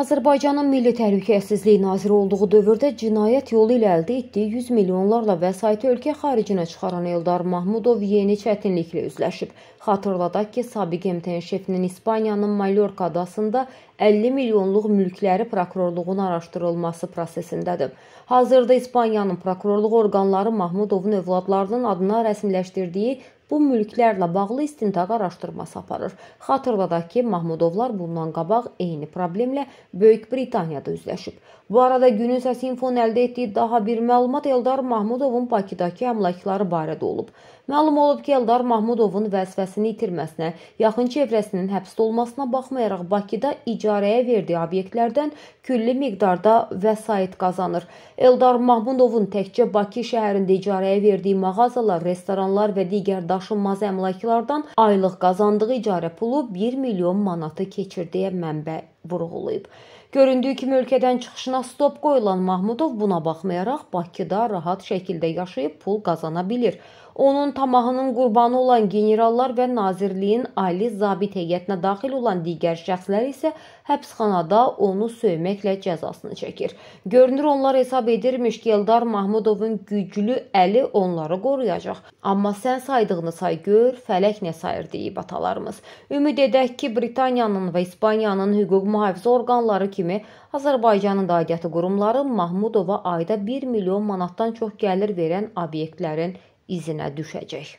Azərbaycanın Milli Təhlükəsizlik Naziri olduğu dövrdə cinayət yolu ilə əldə etdiyi 100 milyonlarla vəsaiti ölkə xaricinə çıxaran Eldar Mahmudov yeni çətinliklə üzləşib. Xatırladaq ki, sabiq MTN şefinin İspaniyanın Mallorka adasında 50 milyonluq mülkləri prokurorluğun araşdırılması prosesindədir. Hazırda İspaniyanın prokurorluq orqanları Mahmudovun övladlarının adına rəsmiləşdirdiyi bu mülklərlə bağlı istintaq araşdırması aparır. Xatırladaq ki, Mahmudovlar bundan qabaq eyni problemlə Böyük Britaniyada üzləşib. Bu arada günün səsi infon əldə etdiyi daha bir məlumat Eldar Mahmudovun Bakıdakı əmlakları barədə olub. Məlum olub ki, Eldar Mahmudovun vəzifəsini itirməsinə, yaxın çevrəsinin həbsdə olmasına baxmayaraq Bakıda icarəyə verdiyi obyektlərdən külli miqdarda vəsait qazanır. Eldar Mahmudovun təkcə Bakı şəhərində icarəyə verdiyi mağazalar, restoranlar və digər daş daşınmaz əmlaklardan aylıq qazandığı icarə pulu 1 milyon manatı keçir deyə mənbə vurğulayıb. Göründüyü kimi ölkədən çıxışına stop qoyulan Mahmudov buna baxmayaraq Bakıda rahat şəkildə yaşayıb pul qazana bilir. Onun tamahının qurbanı olan generallar və nazirliyin ali zabit heyətinə daxil olan digər şəxslər isə həbsxanada onu söyməklə cəzasını çəkir. Görünür onlar hesab edirmiş ki, Eldar Mahmudovun güclü əli onları qoruyacaq. Amma sən saydığını say gör, fələk nə sayır deyib atalarımız. Ümid edək ki, Britaniyanın və İspaniyanın hüquq mühafizə orqanları kimi Azərbaycanın da aidiyyəti qurumları Mahmudova ayda 1 milyon manatdan çox gəlir verən obyektlərin izinə düşəcək.